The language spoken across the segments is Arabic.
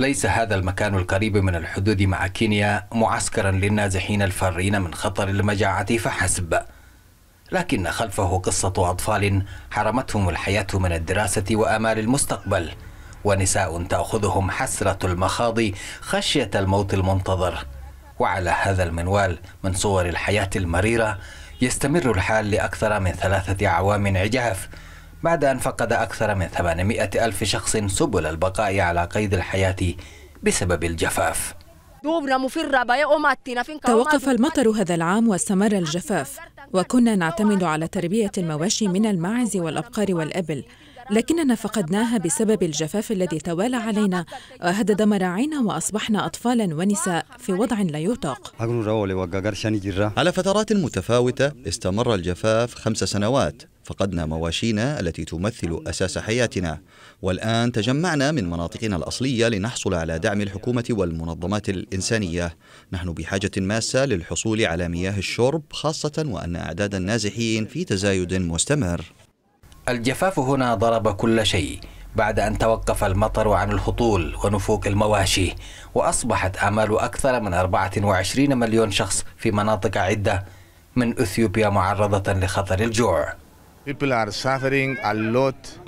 ليس هذا المكان القريب من الحدود مع كينيا معسكرا للنازحين الفارين من خطر المجاعة فحسب لكن خلفه قصة أطفال حرمتهم الحياة من الدراسة وآمال المستقبل ونساء تأخذهم حسرة المخاض خشية الموت المنتظر وعلى هذا المنوال من صور الحياة المريرة يستمر الحال لأكثر من ثلاثة أعوام عجاف بعد أن فقد أكثر من 800 ألف شخص سبل البقاء على قيد الحياة بسبب الجفاف توقف المطر هذا العام واستمر الجفاف وكنا نعتمد على تربية المواشي من الماعز والأبقار والأبل لكننا فقدناها بسبب الجفاف الذي توالى علينا وهدد مراعينا وأصبحنا أطفالا ونساء في وضع لا يطاق على فترات متفاوتة استمر الجفاف خمس سنوات فقدنا مواشينا التي تمثل أساس حياتنا والآن تجمعنا من مناطقنا الأصلية لنحصل على دعم الحكومة والمنظمات الإنسانية نحن بحاجة ماسة للحصول على مياه الشرب خاصة وأن أعداد النازحين في تزايد مستمر الجفاف هنا ضرب كل شيء بعد أن توقف المطر عن الهطول ونفوق المواشي وأصبحت آمال أكثر من 24 مليون شخص في مناطق عدة من أثيوبيا معرضة لخطر الجوع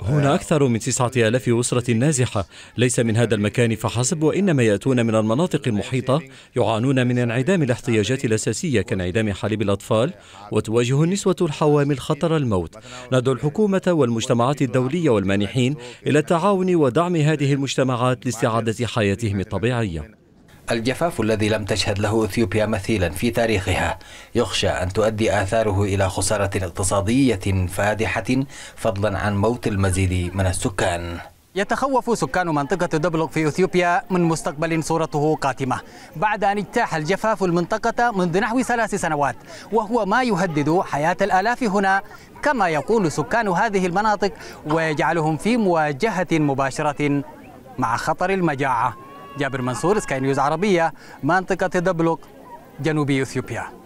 هنا أكثر من تسعة آلاف أسرة نازحة ليس من هذا المكان فحسب وإنما يأتون من المناطق المحيطة يعانون من انعدام الاحتياجات الأساسية كانعدام حليب الأطفال وتواجه النسوة الحوامل خطر الموت ندعو الحكومة والمجتمعات الدولية والمانحين إلى التعاون ودعم هذه المجتمعات لاستعادة حياتهم الطبيعية الجفاف الذي لم تشهد له اثيوبيا مثيلا في تاريخها يخشى ان تؤدي اثاره الى خساره اقتصاديه فادحه فضلا عن موت المزيد من السكان. يتخوف سكان منطقة دبلق في أثيوبيا من مستقبل صورته قاتمة بعد أن اجتاح الجفاف المنطقة منذ نحو ثلاث سنوات وهو ما يهدد حياة الآلاف هنا كما يقول سكان هذه المناطق ويجعلهم في مواجهة مباشرة مع خطر المجاعة جابر منصور سكاي نيوز عربية منطقة دبلوك جنوبي إثيوبيا